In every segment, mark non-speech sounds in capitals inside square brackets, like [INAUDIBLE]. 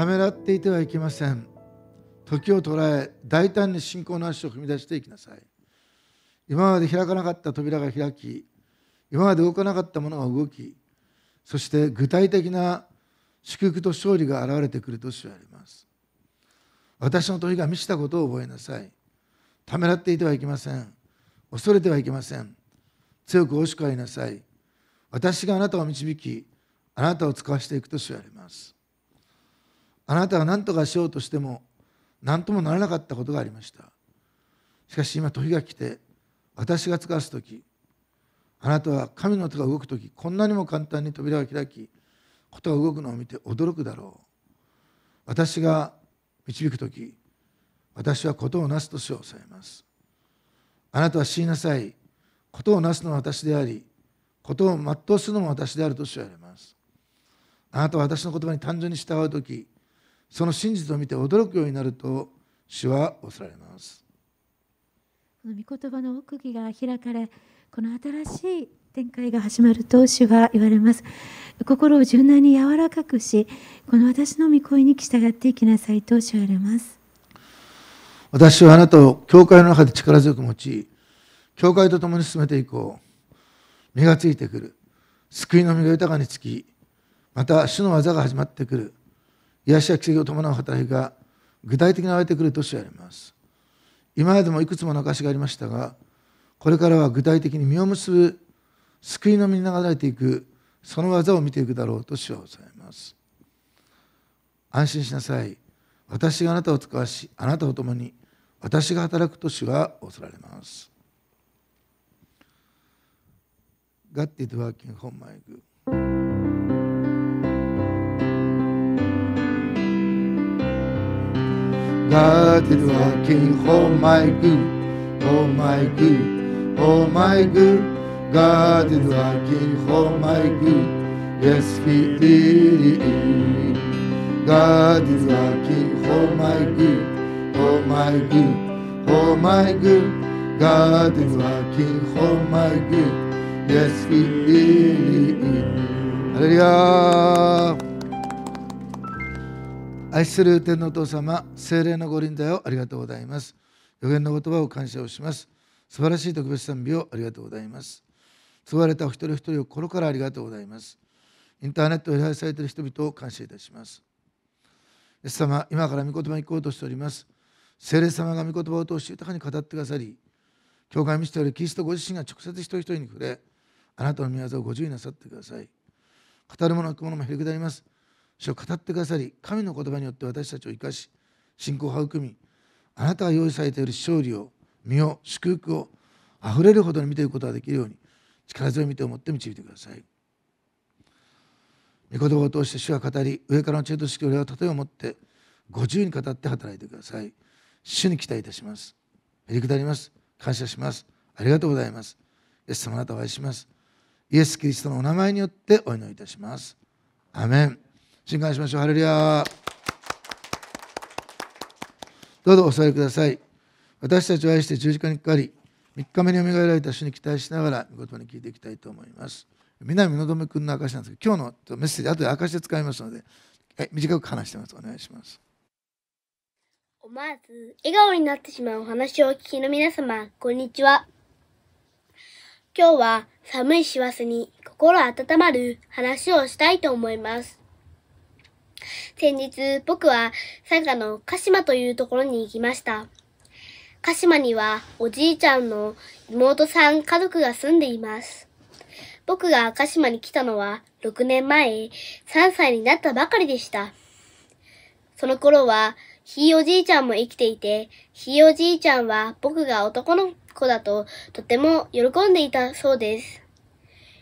ためらっていてはいけません時を捉え大胆に信仰の足を踏み出していきなさい今まで開かなかった扉が開き今まで動かなかったものが動きそして具体的な祝福と勝利が現れてくる年はあります私の時が満ちたことを覚えなさいためらっていてはいけません恐れてはいけません強くおしくありなさい私があなたを導きあなたを使わせていくとはありますあなたは何とかしようとしても何ともならなかったことがありましたしかし今時が来て私が使わす時あなたは神の手が動く時こんなにも簡単に扉が開きことが動くのを見て驚くだろう私が導く時私はことをなすとを抑えますあなたは死になさいことをなすのは私でありことを全うするのも私であると言られますあなたは私の言葉に単純に従う時その真実を見て驚くようになると主は恐れますこの御言葉の奥義が開かれこの新しい展開が始まると主は言われます心を柔軟に柔らかくしこの私の御声に従っていきなさいと主は言われます私はあなたを教会の中で力強く持ち教会と共に進めていこう身がついてくる救いの身が豊かにつきまた主の技が始まってくる癒しや奇跡を伴う働きが具体的に湧いてくる年しあります今までもいくつもの証がありましたがこれからは具体的に実を結ぶ救いの実に流れていくその技を見ていくだろうと主はございます安心しなさい私があなたを使わしあなたと共に私が働く年は恐られます God did work in home my good. God is working, oh my good, oh my good, oh my good. God is working, oh my good, yes he is. God is working, oh my good, oh my good, oh my good. God is working, oh my good, yes he is. Hallelujah. 愛する天皇お父様、聖霊のご臨在をありがとうございます。予言の言葉を感謝をします。素晴らしい特別賛美をありがとうございます。救われたお一人お一人を心からありがとうございます。インターネットを依頼されている人々を感謝いたします。イエス様、今から御言葉に行こうとしております。聖霊様が御言葉を通して豊かに語ってくださり、教会を見せておるキリストご自身が直接一人一人に触れ、あなたの御業をご注意なさってください。語る者のくものも減り下ります。主を語ってくださり神の言葉によって私たちを生かし信仰を育みあなたが用意されている勝利を身を祝福をあふれるほどに見ていくことができるように力強い見てを持って導いてください御言葉を通して主は語り上からの知恵と識を例えを持ってご自由に語って働いてください主に期待いたしますへりくだります感謝しますありがとうございますイエス様あなたお会いしますイエス・キリストのお名前によってお祈りいたしますアメン信感しましょう。ハレルヤどうぞお座りください。私たちを愛して十字架にかかり、3日目に蘇られた主に期待しながら、見事に聞いていきたいと思います。南のどめ君の証なんですけど、今日のメッセージ、後で証で使いますので、はい、短く話してます。お願いします。思わず笑顔になってしまうお話をお聞きの皆様、こんにちは。今日は寒い師走に心温まる話をしたいと思います。先日僕は佐賀の鹿島というところに行きました。鹿島にはおじいちゃんの妹さん家族が住んでいます。僕が鹿島に来たのは6年前、3歳になったばかりでした。その頃は、ひいおじいちゃんも生きていて、ひいおじいちゃんは僕が男の子だととても喜んでいたそうです。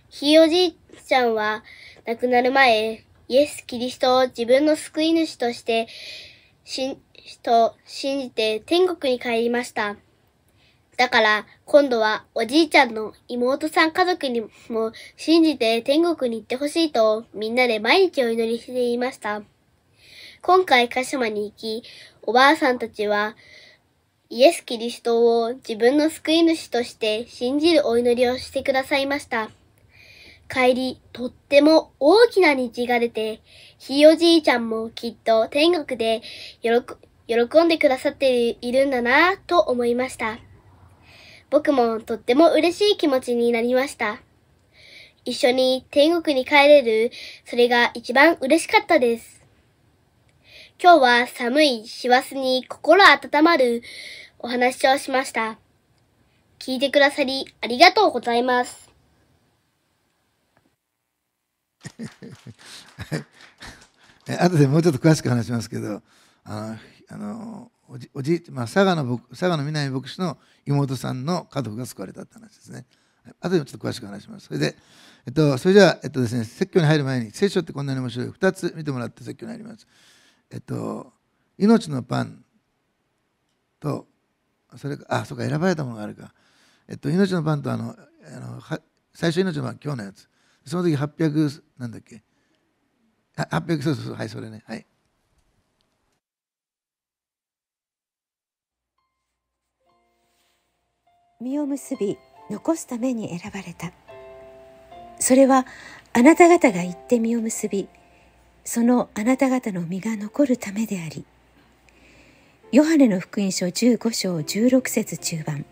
ひいおじいちゃんは亡くなる前、イエス・キリストを自分の救い主として、しと信じて天国に帰りました。だから、今度はおじいちゃんの妹さん家族にも信じて天国に行ってほしいと、みんなで毎日お祈りしていました。今回、鹿島に行き、おばあさんたちは、イエス・キリストを自分の救い主として信じるお祈りをしてくださいました。帰り、とっても大きな虹が出て、ひいおじいちゃんもきっと天国で喜んでくださっているんだなぁと思いました。僕もとっても嬉しい気持ちになりました。一緒に天国に帰れる、それが一番嬉しかったです。今日は寒い師走に心温まるお話をしました。聞いてくださりありがとうございます。[LAUGHS] 後でもうちょっと詳しく話しますけどあのあのおじおじ、まあ、佐賀の佐賀の南牧師の妹さんの家族が救われたって話ですね。後でもちょっと詳しく話します。それで、えっと、それじゃあ、えっとですね、説教に入る前に、聖書ってこんなに面白い。2つ見てもらって説教に入ります。えっと、命のパンと、それか、あ、そうか、選ばれたものがあるか。えっと、命のパンとあの、あの最初命のパン、今日のやつ。その時800なんだっけ800そうそうそうはいそれねはい実を結び残すために選ばれたそれはあなた方が行って実を結びそのあなた方の実が残るためでありヨハネの福音書15章16節中盤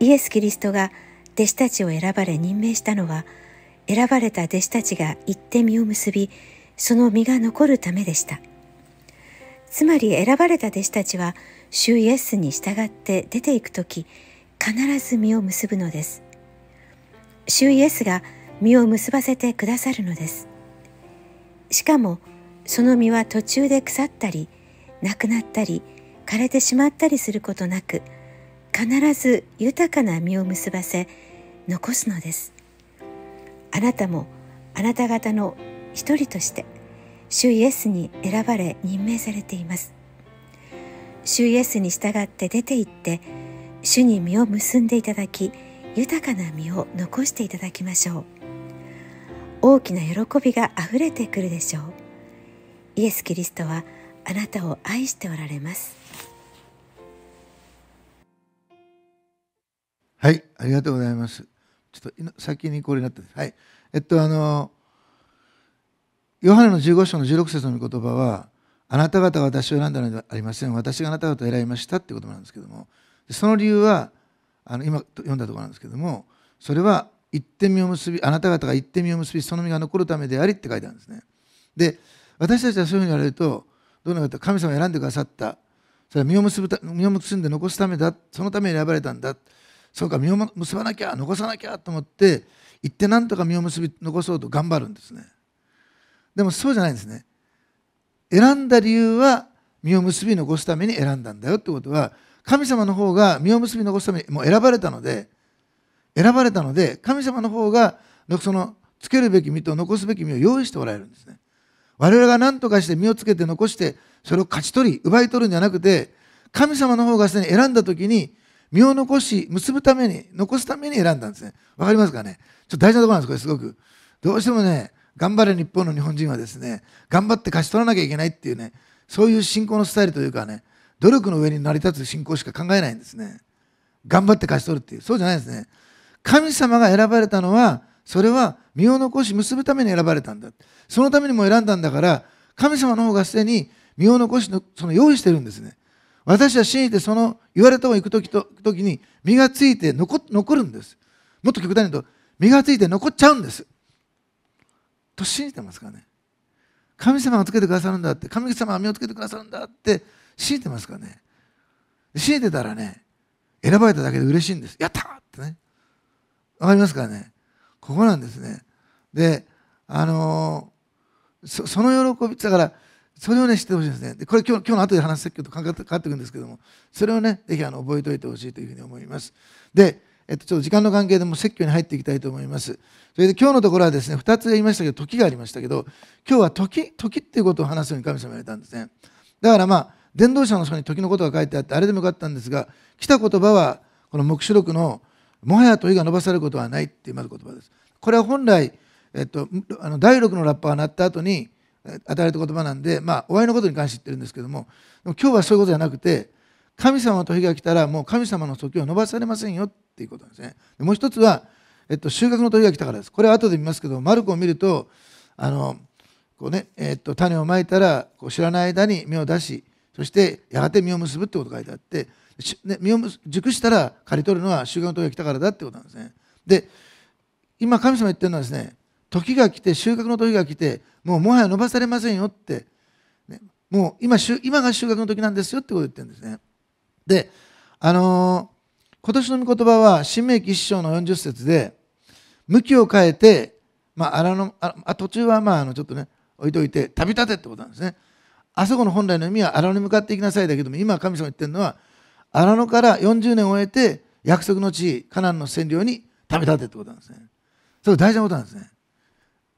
イエス・キリストが「弟子たちを選ばれ任命したのは選ばれた弟子たちが行って実を結びその実が残るためでしたつまり選ばれた弟子たちは主イエスに従って出ていく時必ず実を結ぶのです主イエスが実を結ばせてくださるのですしかもその実は途中で腐ったりなくなったり枯れてしまったりすることなく必ず豊かな実を結ばせ残すのですあなたもあなた方の一人として主イエスに選ばれ任命されています主イエスに従って出て行って主に実を結んでいただき豊かな実を残していただきましょう大きな喜びがあふれてくるでしょうイエス・キリストはあなたを愛しておられますはい、ありがとうございます。ちょっと先にこれになってはい。えっと、あの、ヨハネの15章の16節の言葉は、あなた方は私を選んだのではありません。私があなた方を選びましたっていうことなんですけども、その理由は、あの今読んだところなんですけども、それは、一点実を結び、あなた方が一点身を結び、その身が残るためでありって書いてあるんですね。で、私たちはそういうふうに言われると、どうなるか神様を選んでくださった、それは身を結ぶを結んで残すためだ、そのために選ばれたんだ。そうか実を結ばなきゃ残さなきゃと思って行ってなんとか実を結び残そうと頑張るんですねでもそうじゃないんですね選んだ理由は実を結び残すために選んだんだよってことは神様の方が実を結び残すためにもう選ばれたので選ばれたので神様の方がそのつけるべき実と残すべき実を用意しておられるんですね我々が何とかして実をつけて残してそれを勝ち取り奪い取るんじゃなくて神様の方がすでに選んだ時に身を残し、結ぶために、残すために選んだんですね。わかりますかねちょっと大事なところなんです、これすごく。どうしてもね、頑張れ日本の日本人はですね、頑張って勝ち取らなきゃいけないっていうね、そういう信仰のスタイルというかね、努力の上に成り立つ信仰しか考えないんですね。頑張って勝ち取るっていう、そうじゃないですね。神様が選ばれたのは、それは身を残し結ぶために選ばれたんだ。そのためにも選んだんだから、神様の方がすでに身を残しの、その用意してるんですね。私は信じてその言われた方が行く時と時に身がついて残残るんですもっと極端に言うと身がついて残っちゃうんですと信じてますかね神様がつけてくださるんだって神様が身をつけてくださるんだって信じてますかね信じてたらね選ばれただけで嬉しいんですやったってねわかりますかねここなんですねであのー、その喜びだからそれをね、知ってほしいですね。でこれ今日、今日の後で話す説教と関わってくるんですけども、それをね、ぜひあの覚えておいてほしいというふうに思います。で、えっと、ちょっと時間の関係でも説教に入っていきたいと思います。それで今日のところはですね、2つ言いましたけど、時がありましたけど、今日は時、時っていうことを話すように神様言われたんですね。だからまあ、伝道者の書に時のことが書いてあって、あれでもよかったんですが、来た言葉は、この黙示録の、もはや問いが伸ばされることはないっていうまず言葉です。これは本来、えっと、あの第6のラッパが鳴った後に、与えた言葉なんで、まあ、お会いのことに関して言ってるんですけどもでも今日はそういうことじゃなくて神様と日が来たらもう神様の時を伸ばされませんよっていうことなんですねもう一つは、えっと、収穫の時が来たからですこれは後で見ますけどマルコを見るとあのこうね、えっと、種をまいたらこう知らない間に芽を出しそしてやがて実を結ぶってことが書いてあって、ね、実を熟したら刈り取るのは収穫の時が来たからだってことなんですねで今神様言ってるのはですね時が来て、収穫の時が来て、もうもはや伸ばされませんよって、ね、もう今今が収穫の時なんですよってことを言ってるんですね。で、あのー、今年の御言葉は、新明記一章の40節で、向きを変えて、まあ、あのあ途中はまああのちょっとね、置いといて、旅立てってことなんですね。あそこの本来の意味は荒野に向かっていきなさいだけども、今神様言ってるのは、荒野から40年を終えて、約束の地、カナンの占領に旅立てってことなんですね。それ大事なことなんですね。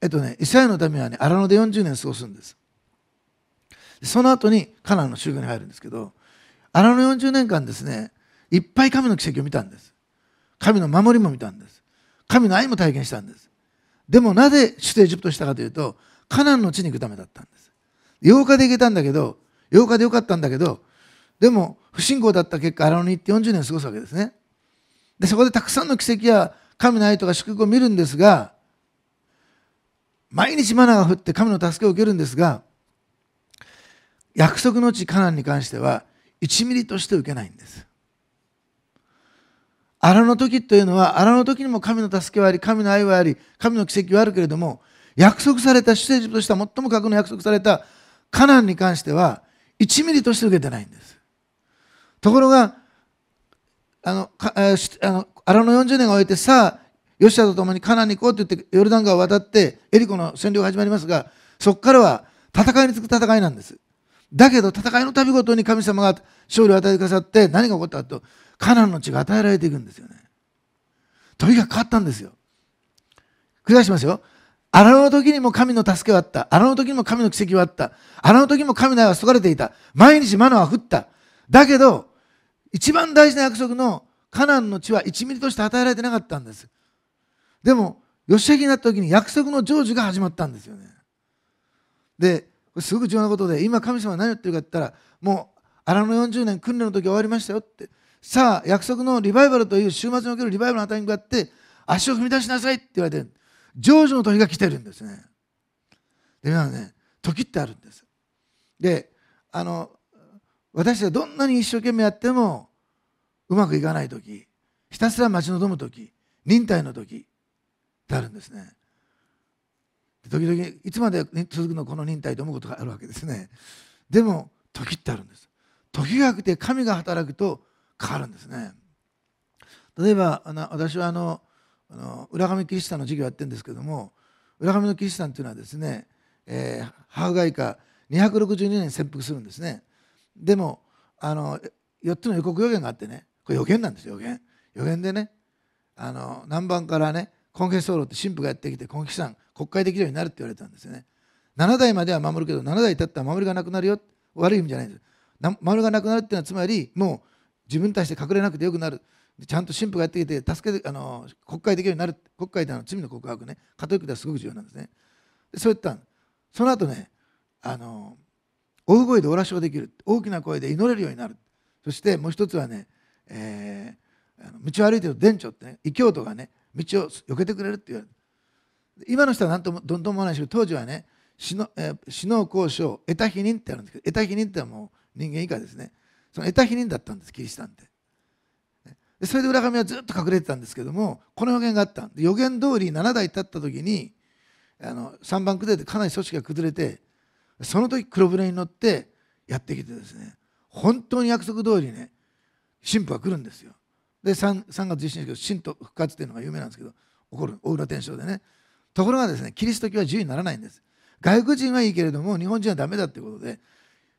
えっとね、イスラエルの民はね、荒野で40年過ごすんです。その後にカナンの修行に入るんですけど、荒野40年間ですね、いっぱい神の奇跡を見たんです。神の守りも見たんです。神の愛も体験したんです。でもなぜ出エジプトしたかというと、カナンの地に行くためだったんです。8日で行けたんだけど、8日でよかったんだけど、でも不信仰だった結果、荒野に行って40年過ごすわけですね。で、そこでたくさんの奇跡や神の愛とか祝福を見るんですが、毎日マナーが降って神の助けを受けるんですが約束の地カナンに関しては1ミリとして受けないんです荒の時というのは荒の時にも神の助けはあり神の愛はあり神の奇跡はあるけれども約束された主政治としては最も格の約束されたカナンに関しては1ミリとして受けてないんですところがあのあの荒の40年が終えてさあヨシアと共にカナンに行こうと言ってヨルダン川を渡ってエリコの占領が始まりますがそこからは戦いにつく戦いなんですだけど戦いの度ごとに神様が勝利を与えてくださって何が起こったかとカナンの地が与えられていくんですよねとにかく変わったんですよ繰り返しますよ荒野の時にも神の助けはあった荒野の時にも神の奇跡はあった荒野の時も神の愛は注がれていた毎日マナは降っただけど一番大事な約束のカナンの地は1ミリとして与えられてなかったんですでも、義明になった時に約束の成就が始まったんですよね。で、すごく重要なことで、今神様は何言ってるかって言ったら、もう、荒野40年訓練の時終わりましたよって、さあ、約束のリバイバルという週末におけるリバイバルのあたりにがあって、足を踏み出しなさいって言われてる。成就の時が来てるんですね。で、今ね、時ってあるんです。で、あの、私はどんなに一生懸命やっても、うまくいかない時、ひたすら待ち望む時、忍耐の時、ってあるんですね。時々いつまで続くのこの忍耐と思うことがあるわけですね。でも時ってあるんです。時が来て神が働くと変わるんですね。例えばあの私はあのあの裏紙キリシタンの授業やってるんですけども裏紙のキリシタンというのはですね、えー、ハウガイカ262年潜伏するんですね。でもあの4つの予告予言があってねこれ予言なんですよ予言。予言でねあの南蛮からねコン婚ソ僧ロって神父がやってきてコン婚慶さん国会できるようになるって言われたんですよね7代までは守るけど7代経ったら守りがなくなるよ悪い意味じゃないんです守りがなくなるっていうのはつまりもう自分に対して隠れなくてよくなるちゃんと神父がやってきて助けてあの国会できるようになる国会での罪の告白ねカトリックではすごく重要なんですねでそういったその後ねあの大声でおオラ唱できる大きな声で祈れるようになるそしてもう一つはね、えー、道を歩いてる伝長ってね異教徒がね道を避けてくれるって言われる今の人は何ともどんどん思わないし当時はね死の、えー、交渉得た否認ってあるんですけど得た否認ってはもう人間以下ですねその得た否認だったんですキリシタンってでそれで裏紙はずっと隠れてたんですけどもこの予言があった予言通り7代経った時にあの3番崩れてかなり組織が崩れてその時黒船に乗ってやってきてですね本当に約束通りね神父が来るんですよで 3, 3月1日の信と復活というのが有名なんですけど起こる大浦天章でねところがですねキリスト教は自由にならないんです外国人はいいけれども日本人はだめだってことで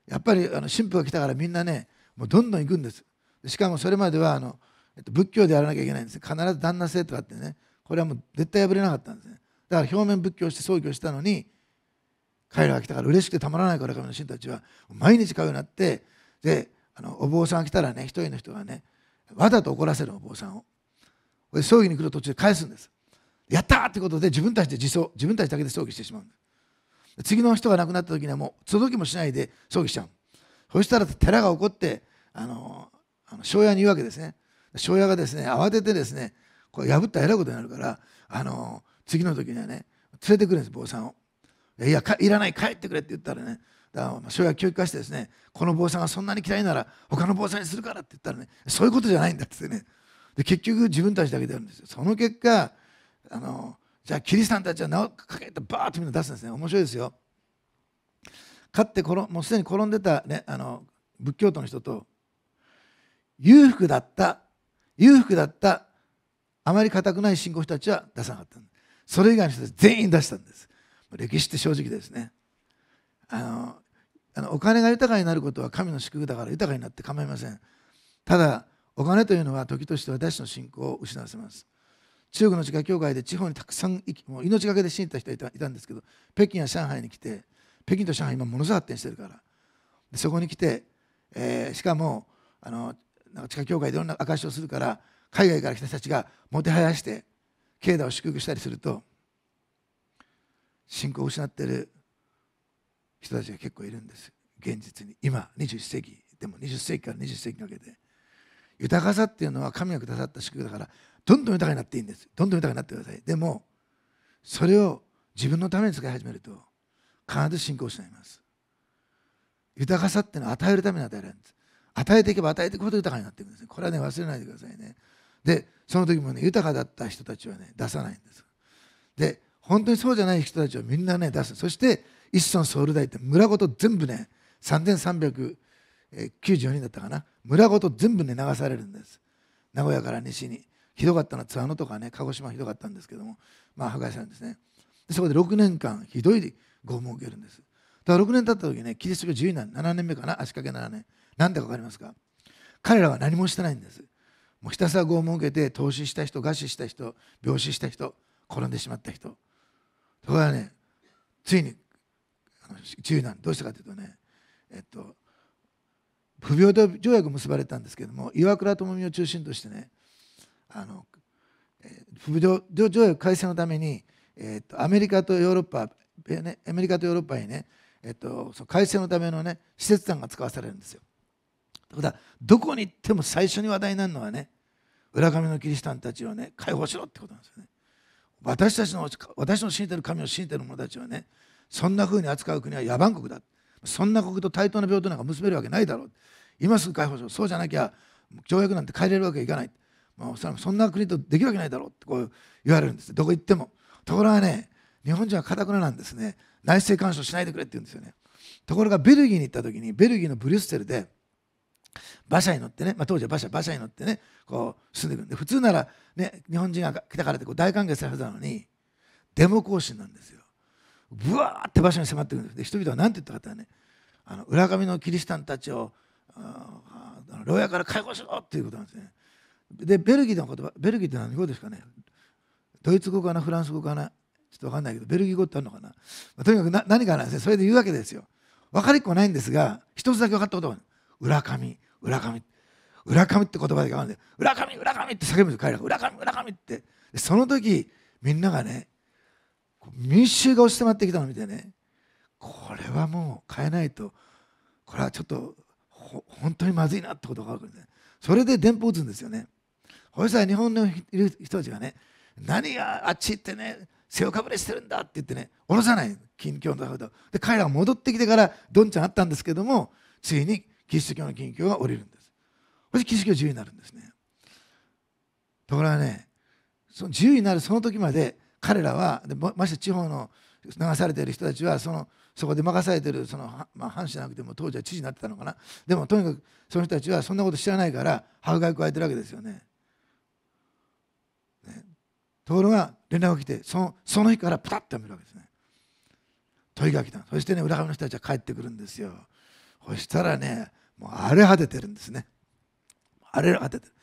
やっぱりあの神父が来たからみんなねもうどんどん行くんですしかもそれまではあの、えっと、仏教でやらなきゃいけないんです必ず旦那制とかってねこれはもう絶対破れなかったんですねだから表面仏教して創業したのに彼らが来たから嬉しくてたまらないから神の神たちは毎日買うようになってであのお坊さんが来たらね一人の人がねわざと怒らせるお坊さんを葬儀に来る途中で返すんですやったってことで自分たちで自走自分たちだけで葬儀してしまうんです次の人が亡くなった時にはもう届きもしないで葬儀しちゃうそしたら寺が怒ってあのあの庄屋に言うわけですね庄屋がですね慌ててですねこれ破ったらえらいことになるからあの次の時にはね連れてくるんです坊さんをいやいらない帰ってくれって言ったらねだそれは教育課してですねこの坊さんがそんなに嫌いなら他の坊さんにするからって言ったらねそういうことじゃないんだってねで結局自分たちだけでやるんですよその結果あのじゃあキリシタンたちは名をかけてバーッとみんな出すんですね面白いですよかって転もうすでに転んでた、ね、あの仏教徒の人と裕福だった裕福だったあまり固くない信仰人たちは出さなかったそれ以外の人たち全員出したんです歴史って正直ですねあのあのお金が豊かになることは神の祝福だから豊かになって構いませんただお金というのは時として私の信仰を失わせます中国の地下教会で地方にたくさんもう命がけで死にた人がいたんですけど北京や上海に来て北京と上海今ものすごい発展してるからでそこに来て、えー、しかもあのなんか地下教会でいろんな証しをするから海外から来た人たちがもてはやして境内を祝福したりすると信仰を失っている人たちが結構いるんです現実に今21世紀でも20世紀から20世紀にかけて豊かさっていうのは神がくださった祝福だからどんどん豊かになっていいんですどんどん豊かになってくださいでもそれを自分のために使い始めると必ず信仰しないます豊かさっていうのは与えるために与えられるんです与えていけば与えていくほど豊かになっていくんですねこれはね忘れないでくださいねでその時もね豊かだった人たちはね出さないんですで本当にそうじゃない人たちはみんなね出すそして一村ソウル大って村ごと全部ね3394人だったかな村ごと全部ね流されるんです名古屋から西にひどかったのは津和野とかね鹿児島ひどかったんですけどもまあ破壊されるんですねそこで6年間ひどい拷問を受けるんですだから6年経った時ねキリスト教10年7年目かな足掛け7年何だか分かりますか彼らは何もしてないんですもうひたすら拷問を受けて投資した人餓死した人病死した人転んでしまった人ところがねついに注意なんどうしたかというとね、えっと、不平等条約結ばれたんですけれども岩倉智美を中心としてねあの、え不平等条約改正のために、えっとアメリカとヨーロッパアメリカとヨーロッパにね、えっと、その改正のための、ね、施設団が使わされるんですよ。ということはどこに行っても最初に話題になるのはね浦上のキリシタンたちをね解放しろってことなんですよね。私たちの私の信じてる神を信じてる者たちはねそんなふうに扱う国は野蛮国だそんな国と対等な平等なんか結べるわけないだろう今すぐ解放しろそうじゃなきゃ条約なんて変えれるわけいかないもうそんな国とできるわけないだろうってこう言われるんですどこ行ってもところがね日本人はかたくななんですね内政干渉しないでくれって言うんですよねところがベルギーに行った時にベルギーのブリュッセルで馬車に乗ってね、まあ、当時は馬車馬車に乗ってねこう住んでくるんで普通なら、ね、日本人が来たからってこう大歓迎するはずなのにデモ行進なんですよぶわーって場所に迫ってくるんですで人々は何て言ったかいたとねあの裏上のキリシタンたちを牢屋から解放しろっていうことなんですねでベルギーの言葉ベルギーって何語ですかねドイツ語かなフランス語かなちょっと分かんないけどベルギー語ってあるのかな、まあ、とにかくな何かなんですねそれで言うわけですよ分かりっこないんですが一つだけ分かったことは上裏上裏上って言葉で変わるんで上裏上って叫ぶんです彼ら裏上裏上ってその時みんながね民衆が押し迫ってきたのを見てねこれはもう変えないとこれはちょっと本当にまずいなってことが分かるんで、それで電報打つんですよねそしたら日本のいる人たちがね何があっち行ってね背をかぶれしてるんだって言ってね下ろさない近況のとで彼らが戻ってきてからどんちゃんあったんですけどもついにキリスト教の近況が降りるんですそしてキリスト教自由になるんですねところがねその自由になるその時まで彼らはでまして地方の流されている人たちはそのそこで任されてるその、まあ、藩士なくても当時は知事になってたのかなでもとにかくその人たちはそんなこと知らないから迫害加えてるわけですよね。ねところが連絡が来てそのその日からプタッとやめるわけですね。問いが来たそしてね裏上の人たちは帰ってくるんですよ。そしたらねもう荒れ果ててるんですね。荒れ果ててる。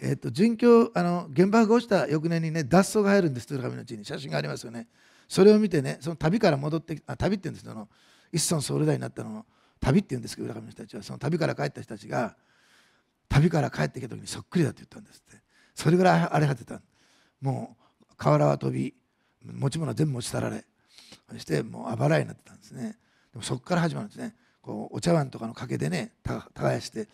えーと、殉教あの原爆が落ちた翌年にね脱走が入るんです鶴上の地に写真がありますよねそれを見てねその旅から戻ってあ旅って言うんですけど一村総理大になったのを旅って言うんですけど浦上の人たちはその旅から帰った人たちが旅から帰ってきた時にそっくりだって言ったんですってそれぐらい荒れ果てたもう瓦は飛び持ち物は全部持ち去られそしてもうあばらになってたんですねでもそこから始まるんですねこうお茶碗とかのかけでね耕して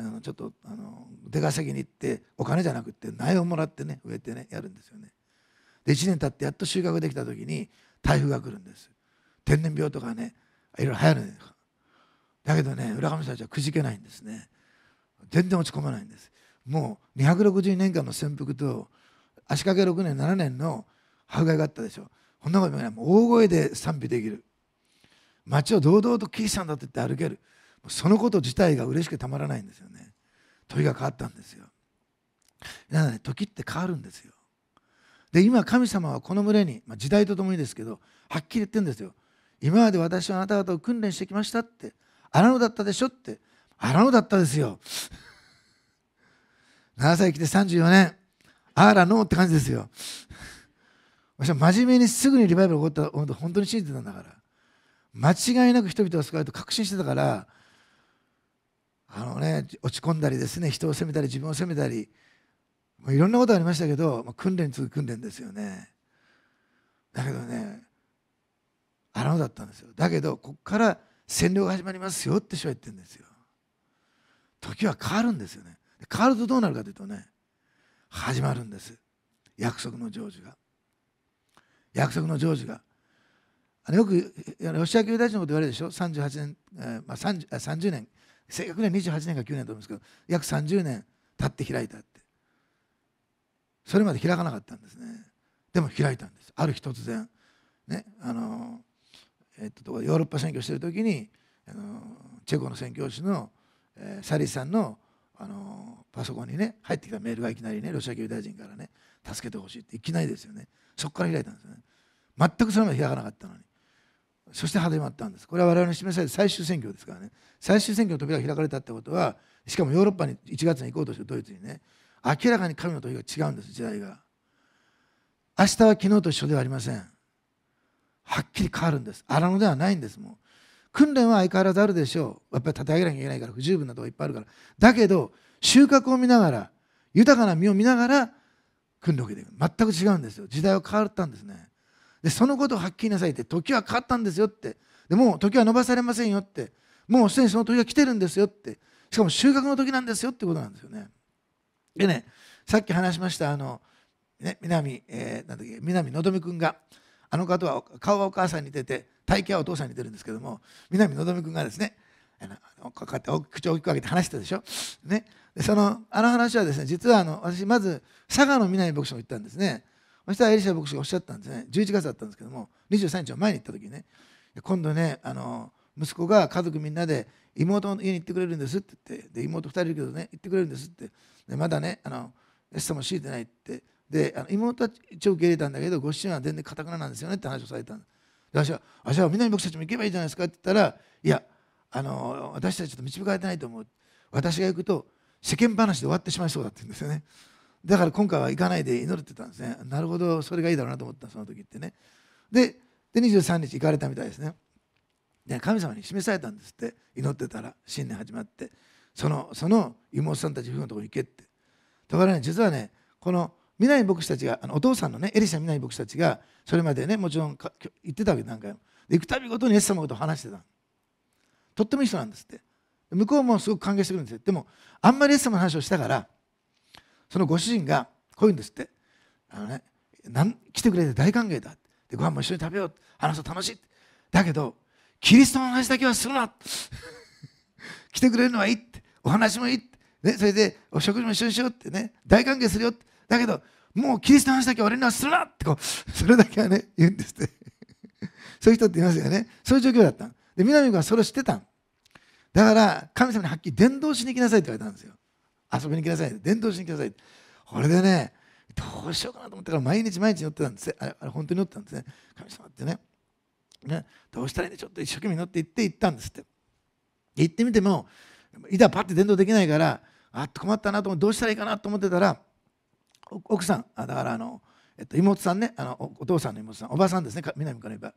あのちょっとあの出稼ぎに行ってお金じゃなくって苗をもらってね植えてねやるんですよねで1年経ってやっと収穫できた時に台風が来るんです天然病とかねいろいろ流行るんだけどね浦上たちはくじけないんですね全然落ち込まないんですもう260年間の潜伏と足掛け6年7年の迫害があったでしょこんなこともないもう大声で賛否できる街を堂々とキリシタンだって言って歩けるそのこと自体が嬉しくたまらないんですよね時が変わったんですよなので時って変わるんですよで今神様はこの群れに、まあ、時代とともにですけどはっきり言ってるんですよ今まで私はあなた方を訓練してきましたって荒野だったでしょって荒野だったですよ7 [LAUGHS] 歳来て34年あらのって感じですよ私は真面目にすぐにリバイバル起こった本当に信じてたんだから間違いなく人々は救われると確信してたからあのね、落ち込んだりですね人を責めたり自分を責めたりいろんなことありましたけど、まあ、訓練に次ぐ訓練ですよねだけどねあのだったんですよだけどここから占領が始まりますよって人は言ってるんですよ時は変わるんですよね変わるとどうなるかというとね始まるんです約束の成就が約束の成就があのよくロシア系大臣のこと言われるでしょ38年、えーまあ 30, 30年正確には28年か9年だと思うんですけど約30年経って開いたってそれまで開かなかったんですねでも開いたんですある日突然ねあのえっとヨーロッパ選挙してる時にあのチェコの宣教師の、えー、サリスさんのあのパソコンにね入ってきたメールがいきなりねロシア系ユ大臣からね助けてほしいっていきなりですよねそこから開いたんですよね全くそれまで開かなかったのにそして始まったんですこれは我々の示された最終選挙ですからね最終選挙の扉が開かれたってことはしかもヨーロッパに1月に行こうとしてドイツにね明らかに神の時が違うんです時代が明日は昨日と一緒ではありませんはっきり変わるんです荒野ではないんですもう訓練は相変わらずあるでしょうやっぱり立て上げなきゃいけないから不十分なとこいっぱいあるからだけど収穫を見ながら豊かな実を見ながら訓練を受けていく全く違うんですよ時代は変わったんですねでそのことをはっきりなさいって時は変わったんですよってでもう時は延ばされませんよってもうすでにその時は来てるんですよってしかも収穫の時なんですよってことなんですよねでねさっき話しましたあの、ね、南、えー、なんだっけ南のどみくんがあの方は顔はお母さんに似てて体型はお父さんに似てるんですけども南のどみくんがですねこうやって口を大きく開けて話してたでしょ、ね、でそのあの話はですね実はあの私まず佐賀の南牧師も言ったんですねそしたらエリシャ牧師がおっしゃったんですね11月だったんですけども23日は前に行った時にね今度ねあの息子が家族みんなで妹の家に行ってくれるんですって言ってで妹2人いるけどね行ってくれるんですってでまだねあのエスさも強いてないってであの妹は一応受け入れたんだけどご主人は全然かたくななんですよねって話をされたんで私は「私はに僕たちも行けばいいじゃないですか」って言ったら「いやあの私たちちょっと導かれてないと思う私が行くと世間話で終わってしまいそうだ」って言うんですよね。だから今回は行かないで祈るって言ったんですねなるほどそれがいいだろうなと思ったその時ってねでで23日行かれたみたいですねで神様に示されたんですって祈ってたら新年始まってそのその妹さんたち夫婦のところに行けってだからね実はねこの南牧師たちがあのお父さんのねエリシャ南牧師たちがそれまでねもちろん行ってたわけ何回も行くたびごとにエス様のことを話してたとってもいい人なんですって向こうもすごく歓迎してくるんですよでもあんまりエス様の話をしたからそのご主人がこう言うんですってあの、ね、なん来てくれて大歓迎だでご飯も一緒に食べよう話すと楽しいだけどキリストの話だけはするな [LAUGHS] 来てくれるのはいいってお話もいいって、ね、それでお食事も一緒にしようってね大歓迎するよってだけどもうキリストの話だけは俺にはするなってこう [LAUGHS] それだけはね言うんですって [LAUGHS] そういう人っていますよねそういう状況だったで南君はそれを知ってただから神様にはっきり伝道しに行きなさいって言われたんですよ遊びに来なさい伝道しに来なさいこれでねどうしようかなと思ってから毎日毎日乗ってたんですあれあれ本当に乗ってたんですね神様ってねねどうしたらいいんでしょっと一生懸命乗って行って行ったんですって行ってみてもいたパッて伝道できないからあっと困ったなと思ってどうしたらいいかなと思ってたら奥さんあだからあの、えっと、妹さんねあのお父さんの妹さんおばさんですねか南から言えば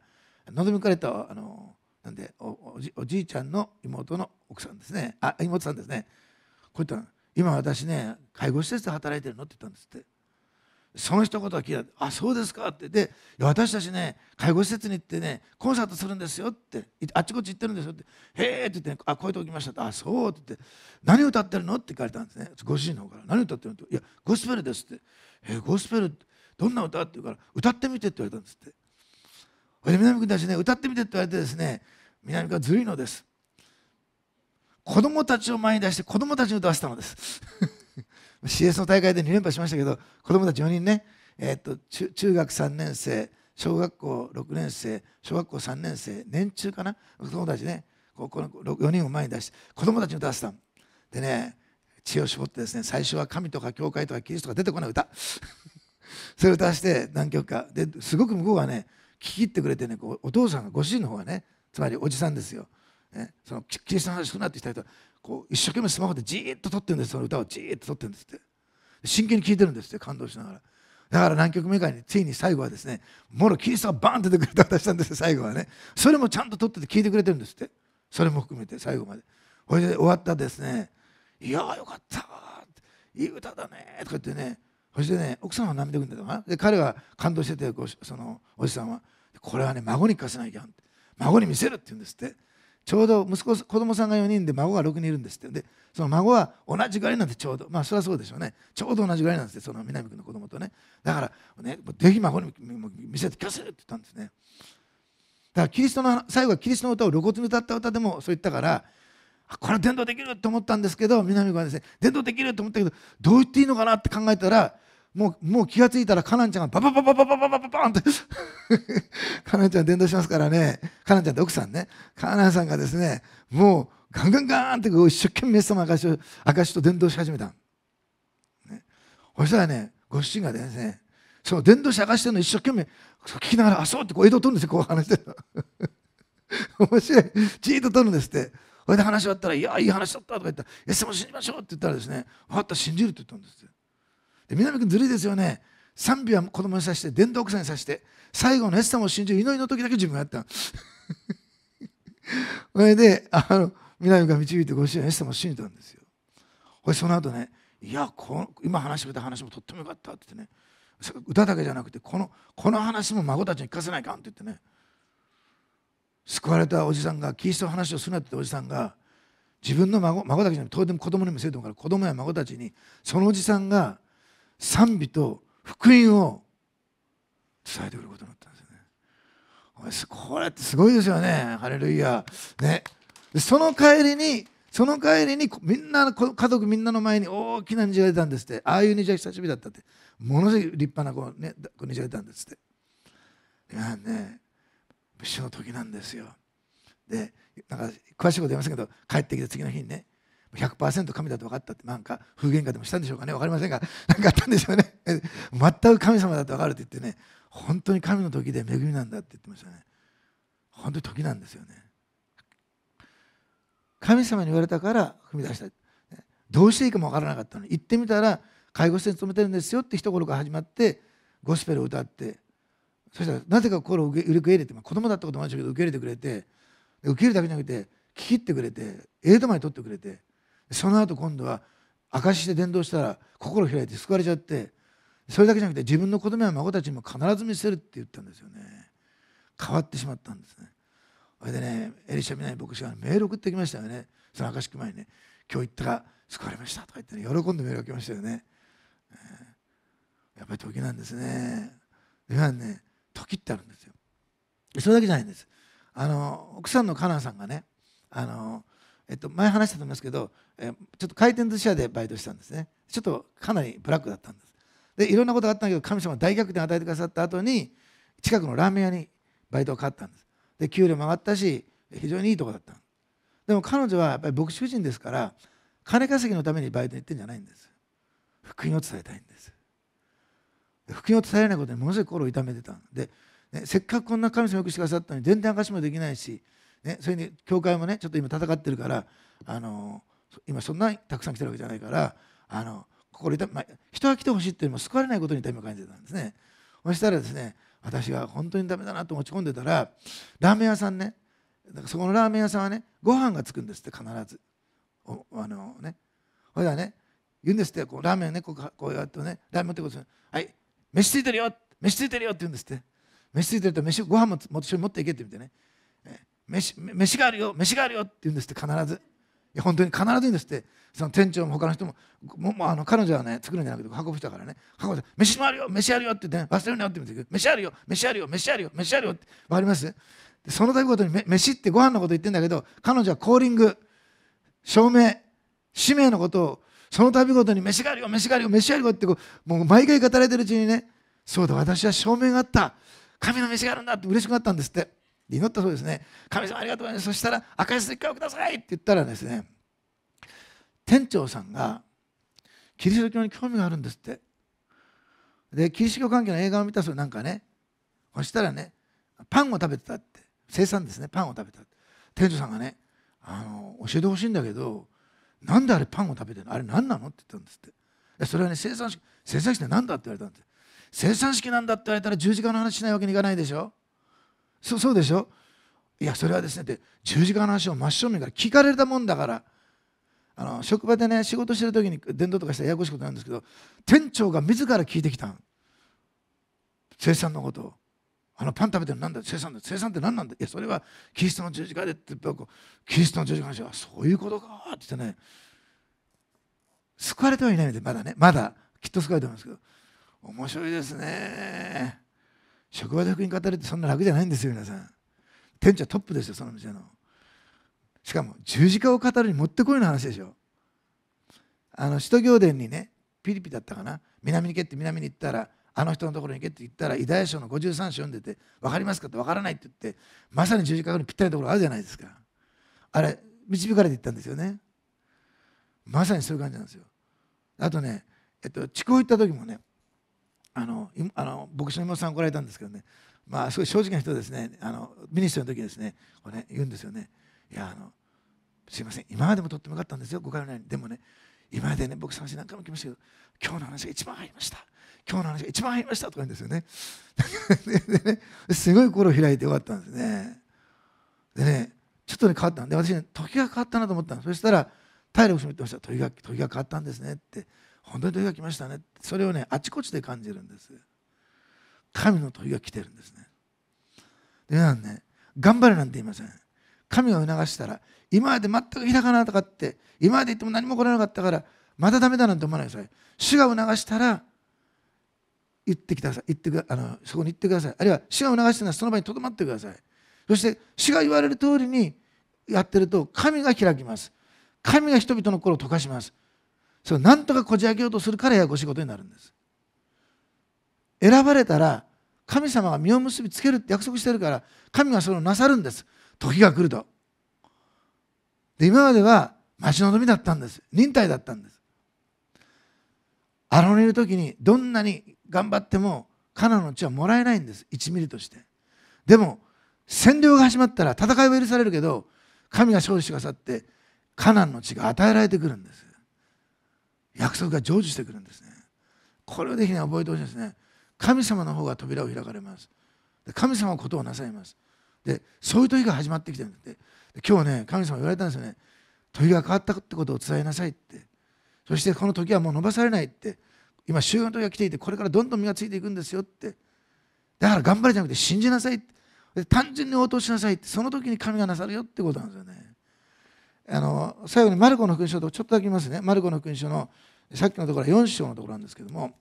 望みかれたあのなんでおじいちゃんの妹の奥さんですねあ妹さんですねこういった今私ね介護施設で働いてるのって言ったんですってその一言は聞いたあそうですかってで私たちね介護施設に行ってねコンサートするんですよってあっちこっち行ってるんですよってへえって言って、あこうやっとおきましたってあそうって言って何歌ってるのって聞かれたんですねご主人の方から何歌ってるのっていやゴスペルですってえゴスペルどんな歌って言うから歌ってみてって言われたんですってほいで南君たちね歌ってみてって言われてですね南君はずるいのです子供たちを前に出して子供たちに歌わせたのです CS [LAUGHS] の大会で2連覇しましたけど子供たち4人ね、えー、っと中学3年生小学校6年生小学校3年生年中かな子供たちねここの4人を前に出して子供たちに歌わせたのでね知恵を絞ってですね最初は神とか教会とかキリストが出てこない歌 [LAUGHS] それを歌わせて何曲かですごく向こうはね聞き入ってくれてねお父さんがご主人の方がねつまりおじさんですよね、そのキリストの話少なってきた人はこう一生懸命スマホでじーっと撮ってるんですその歌をじーっと撮ってるんですって真剣に聴いてるんですって感動しながらだから南極メカについに最後はですねもろキリストがバーンって出てくれた歌しんです最後はねそれもちゃんと撮ってて聴いてくれてるんですってそれも含めて最後までほれで終わったですねいやーよかったいい歌だねとか言ってねそしてね奥さんは涙ぐんだたかなで彼は感動しててそのおじさんはこれはね孫に貸せなきゃんって孫に見せるって言うんですってちょうど息子子供さんが4人で孫が6人いるんですってでその孫は同じぐらいなんでちょうどまあそれはそうでしょうねちょうど同じぐらいなんですってその南君の子供とねだからねぜひ孫に見せて聞かせるって言ったんですねだからキリストの最後はキリストの歌を露骨に歌った歌でもそう言ったからこれは伝道できると思ったんですけど南君はですね伝道できると思ったけどどう言っていいのかなって考えたらもう、もう気がついたら、かなんちゃんがバババババババババンってかなんちゃん伝道しますからね。かなんちゃんって奥さんね。かなんさんがですね、もう、ガンガンガンって一生懸命イエスの証証と伝道し始めた。ね、そしたらね、ご主人がですね、その伝道し証してるの一生懸命聞きながら、あ、そうってこう江戸を取るんですよ、こう話してる [LAUGHS] 面白い。じーっと取るんですって。それで話終わったら、いや、いい話だったとか言ったら、イエス様信じましょうって言ったらですね、分かった、信じるって言ったんですよ。で南君ずるいですよね賛美は子供にさして伝道んにさして最後のエスタも信じる祈りの時だけ自分がやった [LAUGHS] それであの南が導いてご主人エスタも信じたんですよほいその後ねいやこの今話してくれた話もとってもよかったって言ってね歌だけじゃなくてこのこの話も孫たちに聞かせないかんって言ってね救われたおじさんがキリストの話をするなっておじさんが自分の孫孫だけじゃなくて当然子供にも生徒から子供や孫たちにそのおじさんが賛美と福音を伝えてくることになったんですよね。これってすごいですよね。ハレルヤ。ね。その帰りに、その帰りにみんな家族みんなの前に大きな虹が出たんですって。ああいう虹が久しぶりだったって。ものすごい立派なこう、ね、虹が出たんですって。皆ね、一緒の時なんですよ。で、なんか詳しいこと言いませんけど、帰ってきた次の日にね、100%神だと分かったってなんか風言嘩でもしたんでしょうかね分かりませんが何 [LAUGHS] かあったんでしょうね [LAUGHS] 全く神様だと分かるって言ってね本当に神の時で恵みなんだって言ってましたね本当に時なんですよね神様に言われたから踏み出したどうしていいかも分からなかったのに行ってみたら介護施設に勤めてるんですよって一頃から始まってゴスペルを歌ってそしたらなぜか心を受け入れて、子供だったこともあるんでしょうけど受け入れてくれて受け入れるだけじゃなくて聞き入ってくれてエイドマに取ってくれてその後今度は証して伝道したら心開いて救われちゃってそれだけじゃなくて自分の子供や孫たちにも必ず見せるって言ったんですよね変わってしまったんですねそれでねエリシャ・ミナイ牧師がメール送ってきましたよねその証聞く前にね今日行ったら救われましたとか言って、ね、喜んでメールが来ましたよね、やっぱり時なんですね今ね時ってあるんですよそれだけじゃないんですあの奥さんのカナンさんがねあのえっと、前話したと思いますけど、えちょっと回転寿司屋でバイトしたんですねちょっとかなりブラックだったんですでいろんなことがあったんだけど神様大逆転与えてくださった後に近くのラーメン屋にバイトを買ったんですで給料も上がったし非常にいいとこだったでも彼女はやっぱり牧師夫人ですから金稼ぎのためにバイトに行ってんじゃないんです福音を伝えたいんです福音を伝えられないことにものすごい心を痛めてたんで、ね、せっかくこんな神様よくしてくださったのに全然証しもできないしね、それに教会もねちょっと今戦ってるからあの今そんなにたくさん来てるわけじゃないからあの心痛、まあ、人が来てほしいっていうのも救われないことに痛みを感じてたんですねそしたらですね私が本当にダメだなと持ち込んでたらラーメン屋さんねだからそこのラーメン屋さんはねご飯がつくんですって必ずあのねほいだね言うんですってこうラーメンねこうこうやってねラーメンってことはい飯ついてるよ飯ついてるよ」って言うんですって飯ついてると飯ご飯も一緒に持っていけって言ってね飯飯があるよ飯があるよって言うんですって必ずいや本当に必ず言うんですってその店長も他の人ももあの彼女はね作るんじゃなくて運ぶ人だからね運ぶ飯もあるよ飯あるよって言って、ね、忘れるなって言うんですよ、飯あるよ飯あるよ飯あるよ飯あるよって分かりますでその度ごとに飯ってご飯のこと言ってんだけど彼女はコーリング照明使命のことをその度ごとに飯があるよ飯があるよ飯あるよってこうもう毎回語られてるうちにねそうだ私は証明があった神の飯があるんだって嬉しくなったんですって祈ったそうですね神様ありがとうございますそしたら赤いステッカーをくださいって言ったらですね店長さんがキリスト教に興味があるんですってでキリスト教関係の映画を見たそうなんかねそしたらねパンを食べてたって生産ですねパンを食べた店長さんがねあの教えてほしいんだけどなんであれパンを食べてるのあれ何なのって言ったんですってそれはね生産式生産式って何だって言われたんです生産式なんだって言われたら十字架の話しないわけにいかないでしょそそうでしょいやそれはですねで十字架の話を真正面から聞かれたもんだからあの職場でね仕事してる時に伝道とかしたらややこしいことなんですけど店長が自ら聞いてきたん生産のことをあのパン食べてるなんだ生産だ生産って何なんだいやそれはキリストの十字架でってキリストの十字架の話はそういうことかって言ってね救われてはいないのでまだねまだきっと救われてますけど面白いですね職場で福音語るってそんな楽じゃないんですよ皆さん店長トップですよその店のしかも十字架を語るにもってこいの話でしょあの使徒行伝にねピリピだったかな南に行けって南に行ったらあの人のところに行けって言ったらイダヤ書の53章読んでて「分かりますか?」って「分からない」って言ってまさに十字架にぴったりのところあるじゃないですかあれ導かれて行ったんですよねまさにそういう感じなんですよあとね、えっと、地高行った時もねあのあの牧師の妹さん来られたんですけどね、まあ、すごい正直な人ですねあのミニストの時にですねこれ、ね言うんですよねいやあのすみません今までもとってもよかったんですよ誤解のようにでもね今までね僕探し何回も来ましたけど今日の話が一番入りました今日の話が一番入りましたとか言うんですよね [LAUGHS] でねすごい心を開いてよかったんですねでねちょっとね変わったんで私ね時が変わったなと思ったんですそしたら体力をめてました時が時が変わったんですねって本当に時が来ましたねそれをねあちこちで感じるんです神の時が来てるんですねで皆さんね頑張れなんて言いません神が促したら今まで全く開かなとかって今まで言っても何も来られなかったからまたダメだなんて思わないでください主が促したら言ってきてください言ってくあのそこに行ってくださいあるいは主が促したらその場にとどまってくださいそして主が言われる通りにやってると神が開きます神が人々の心を溶かしますそれをなんとかこじ開けようとするからややこしいことになるんです選ばれたら神様が実を結びつけるって約束してるから神がそれをなさるんです時が来るとで今までは待ち望みだったんです忍耐だったんですアロにいる時にどんなに頑張ってもカナの地はもらえないんです1ミリとしてでも占領が始まったら戦いは許されるけど神が勝利してくださってカナンの地が与えられてくるんです約束が成就してくるんですねこれをぜひね覚えてほしいですね神様の方が扉を開かれます神様のことをなさいますでそういう時が始まってきてるんで今日ね神様言われたんですよね時が変わったってことを伝えなさいってそしてこの時はもう伸ばされないって今終盤の時が来ていてこれからどんどん身がついていくんですよってだから頑張れじゃなくて信じなさいって。単純に応答しなさいってその時に神がなさるよってことなんですよねあの最後にマルコの勲章とちょっとだけ見ますねマルコの勲章のさっきのところは4章のところなんですけども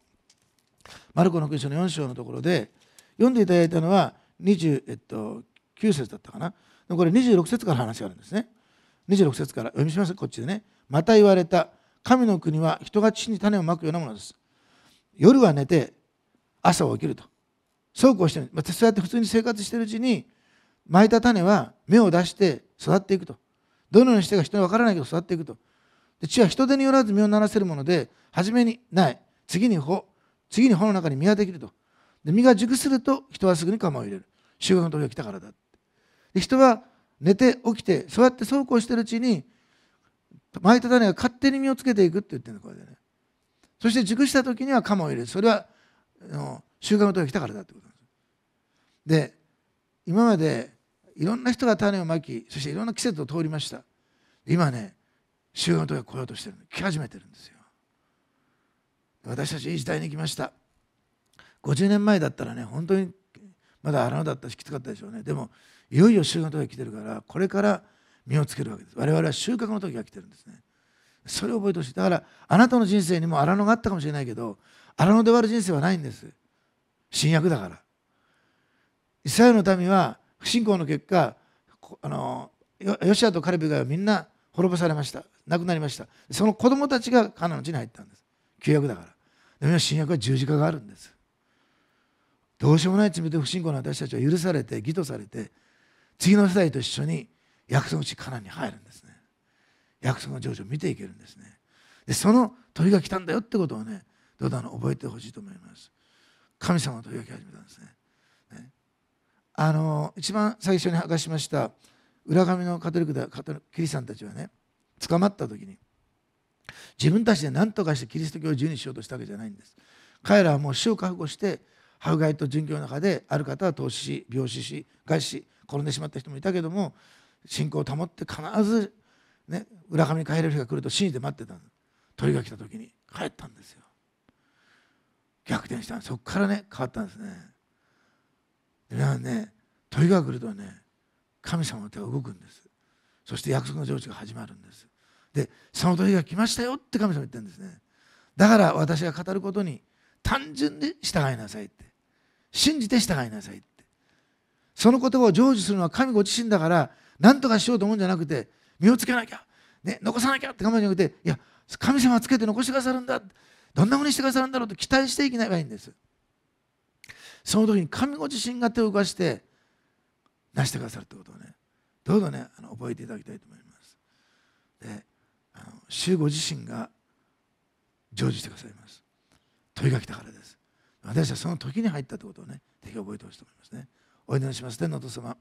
マルコの勲章の4章のところで読んでいただいたのは20、えっと、9節だったかなこれ26節から話があるんですね26節から読みしますこっちでねまた言われた神の国は人が地に種をまくようなものです夜は寝て朝は起きるとそうこうしてまあ、そうやって普通に生活してるうちにまいた種は芽を出して育っていくとどのようにしてか人に分からないけど育っていくとで地は人手によらず身をならせるもので初めにない次に穂次に穂の中に実ができるとで実が熟すると人はすぐに釜を入れる収穫の時が来たからだで人は寝て起きてそうやって走行こうしているうちに舞いた種が勝手に実をつけていくって言ってるのこれでねそして熟した時には釜を入れるそれは収穫の時が来たからだってことなんですで今までいろんな人が種をまきそしていろんな季節を通りました今ね主の時が来ようとしてるの来始めてるんですよ私たちいい時代に来ました50年前だったらね本当にまだ荒野だったしきつかったでしょうねでもいよいよ収穫の時が来てるからこれから実をつけるわけです我々は収穫の時が来てるんですねそれを覚えてほしいだからあなたの人生にも荒野があったかもしれないけど荒野で終わる人生はないんです新約だからイスラエルの民は不信仰の結果あのヨシアとカレブがはみんな滅ぼされました亡くなりましたその子供たちがカナの地に入ったんです旧約だからでも新約は十字架があるんですどうしようもない罪で不信仰の私たちは許されて義とされて次の世代と一緒に約束地カナンに入るんですね約束の成就を見ていけるんですねでその鳥が来たんだよってことをねどうだろう覚えてほしいと思います神様が鳥が来始めたんですねねあの一番最初に明かしました浦上のカトリックでカトリキリさんたちはね捕まった時に自分たちで何とかしてキリスト教を自由にしようとしたわけじゃないんです彼らはもう死を覚悟して迫害と殉教の中である方は投資し病死し餓死し転んでしまった人もいたけども信仰を保って必ず、ね、浦上に帰れる日が来ると信じて待ってたんです鳥が来た時に帰ったんですよ逆転したそこからね変わったんですねだからねとに来るとね神様の手が動くんですそして約束の成就が始まるんですでその時が来ましたよって神様言ってるんですねだから私が語ることに単純に従いなさいって信じて従いなさいってその言葉を成就するのは神ご自身だから何とかしようと思うんじゃなくて身をつけなきゃ、ね、残さなきゃって我慢じゃなくていや神様はつけて残してくださるんだどんなふうにしてくださるんだろうと期待していけばいいんですその時に神ご自身が手を動かして成してくださるということをねどうぞねあの覚えていただきたいと思いますであの主ご自身が成就してくださいます問いが来たからです私はその時に入ったということをねぜひ覚えてほしいと思いますねお祈りします天のお父様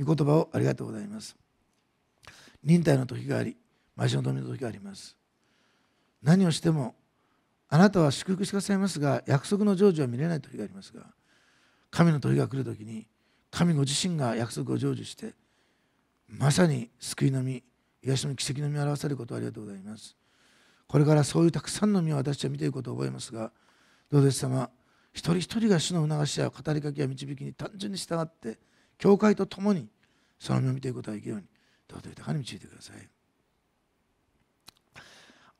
御言葉をありがとうございます忍耐の時があり交わりの時があります何をしてもあなたは祝福してくださいますが約束の成就は見れない時がありますが神の時が来る時に神ご自身が約束を成就してまさに救いの実癒しの奇跡の実を表されることをありがとうございますこれからそういうたくさんの実を私たちは見ていくことを覚えますがどうです様一人一人が主の促しや語りかけや導きに単純に従って教会とともにその実を見ていくことができるようにどうぞ豊かに導いてください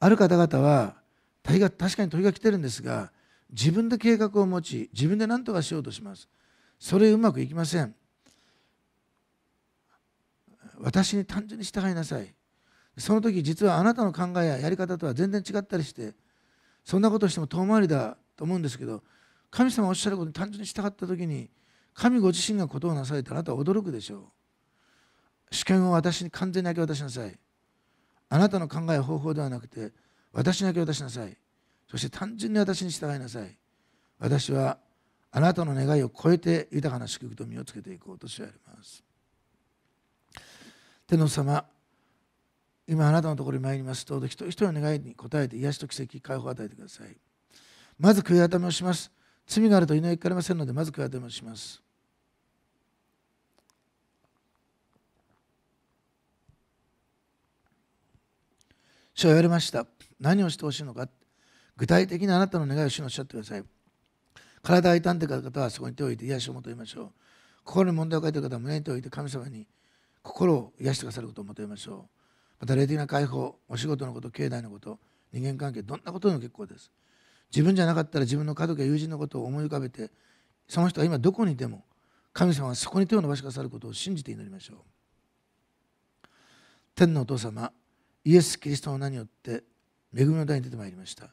ある方々は確かに鳥が来てるんですが自分で計画を持ち自分で何とかしようとしますそれうまくいきません私に単純に従いなさいその時実はあなたの考えややり方とは全然違ったりしてそんなことしても遠回りだと思うんですけど神様おっしゃることに単純に従った時に神ご自身がことをなされたあなたは驚くでしょう主権を私に完全に明け渡しなさいあなたの考え方法ではなくて私に明け渡しなさいそして単純に私に従いなさい私はあなたの願いを超えて豊かな祝福と身をつけていこうとしはおります天皇様今あなたのところに参りますと一人一人の願いに応えて癒しと奇跡解放を与えてくださいまず悔い改めをします罪があると祈りかれませんのでまず悔い改めをします主は言われました何をしてほしいのか具体的なあなたの願いを主におっしゃってください体が痛んでる方はそこに手を置いて癒しを求めましょう心に問題を抱えている方は胸に手を置いて神様に心を癒してくださることを求めましょうまた霊的な解放お仕事のこと境内のこと人間関係どんなことでも結構です自分じゃなかったら自分の家族や友人のことを思い浮かべてその人が今どこにいても神様はそこに手を伸ばしてくださることを信じて祈りましょう天のお父様イエス・キリストの名によって恵みの台に出てまいりました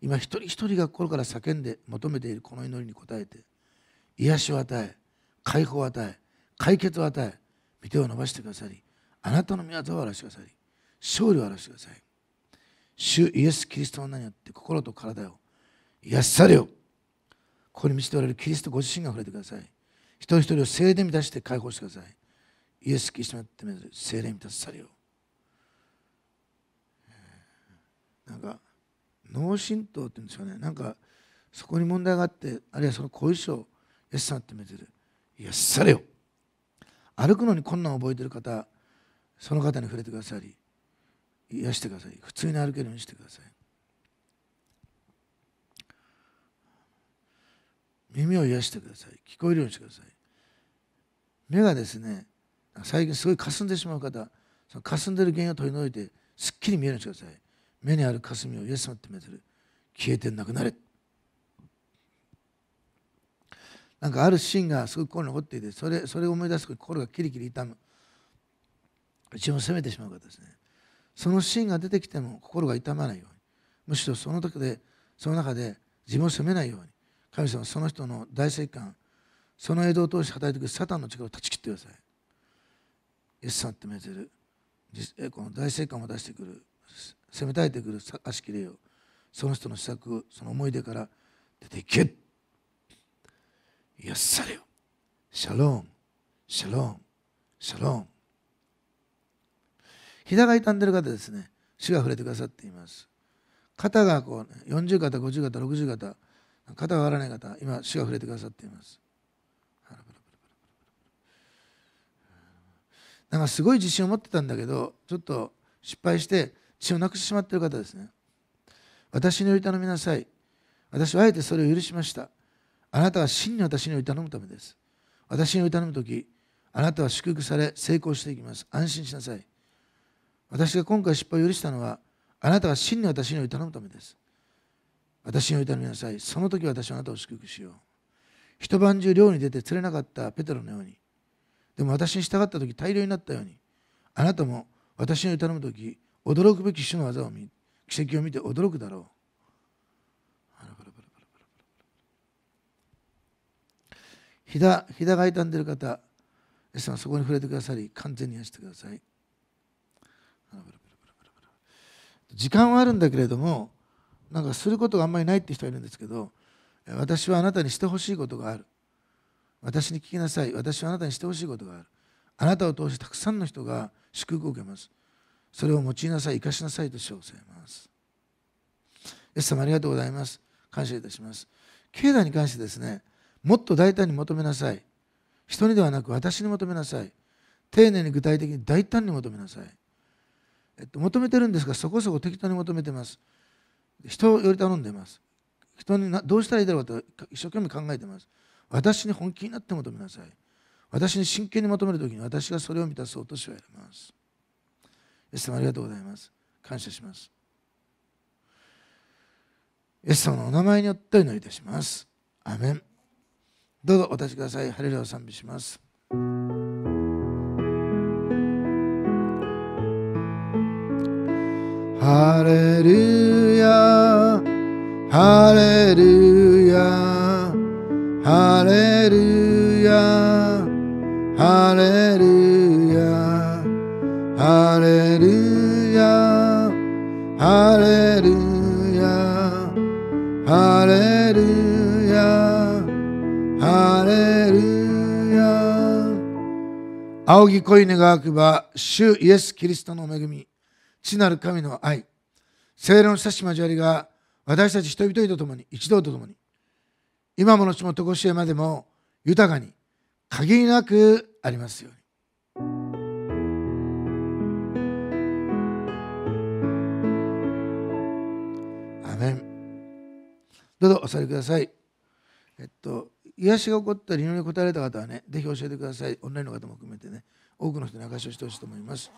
今一人一人が心から叫んで求めているこの祈りに応えて癒しを与え解放を与え解決を与え見手を伸ばしてくださりあなたの宮沢を表してくださり勝利を表してください主イエス・キリストの名によって心と体を癒しされよここに満ちておられるキリストご自身が触れてください一人一人を精霊満たして解放してくださいイエス・キリストによって精霊満たされよなんか脳震盪って言うんですよねなんかそこに問題があってあるいはその後遺症イエスさんって見てるいやされよ歩くのに困難を覚えてる方その方に触れてくださり癒してください普通に歩けるようにしてください耳を癒してください聞こえるようにしてください目がですね最近すごい霞んでしまう方その霞んでる原因を取り除いてすっきり見えるようにしてください目にある霞をイエス様って見せる消えてなくなれなんかあるシーンがすごく心に残っていてそれそれを思い出すと心がキリキリ痛む自分を責めてしまう方ですねそのシーンが出てきても心が痛まないようにむしろその時でその中で自分を責めないように神様その人の大成感その江戸を通して働いてくるサタンの力を断ち切ってくださいイエスさんってめでるこの大成感を出してくる責めたえてくる悪しき霊をその人の施策その思い出から出ていけ癒されよシャロンシャロンシャロン膝が痛んでる方ですね死が触れてくださっています肩がこう40肩50肩60肩肩が割らない方今主が触れてくださっていますなんかすごい自信を持ってたんだけどちょっと失敗して血をなくしてしまっている方ですね私により頼みなさい私はあえてそれを許しましたあなたは真に私により頼むためです私により頼む時あなたは祝福され成功していきます安心しなさい私が今回失敗を許したのはあなたは真に私により頼むためです私により頼みなさいその時私はあなたを祝福しよう一晩中漁に出て釣れなかったペテロのようにでも私に従った時大量になったようにあなたも私に頼む時驚くべき主の技を見奇跡を見て驚くだろうひだひだが傷んでいる方さんそこに触れてくださり完全に癒してください時間はあるんだけれどもなんかすることがあんまりないって人がいるんですけど私はあなたにしてほしいことがある私に聞きなさい私はあなたにしてほしいことがあるあなたを通してたくさんの人が祝福を受けますそれを用いなさい生かしなさいと称せますイエス様ありがとうございます感謝いたします経済に関してですねもっと大胆に求めなさい人にではなく私に求めなさい丁寧に具体的に大胆に求めなさい、えっと、求めてるんですがそこそこ適当に求めてます人より頼んでます人にどうしたらいいだろうと一生懸命考えてます私に本気になって求めなさい私に真剣に求める時に私がそれを満たそうとしはやりますイエス様ありがとうございます。感謝します。イエス様のお名前によってお祈りいたします。アメン。どうぞお立ちください。ハレルヤを賛美します。ハレルヤ、ハレルヤ、ハレルヤ、ハレルヤ。ハレルヤハレルヤハレルヤ仰ぎ子犬がくば主イエス・キリストの恵み地なる神の愛聖霊の差し交わりが私たち人々と共に一同と共に今ものちもとこしえまでも豊かに限りなくありますようにメどうぞお座りくださいえっと癒しが起こったり祈りに応えられた方はねぜひ教えてくださいオンラインの方も含めてね多くの人に証しをしてほしいと思います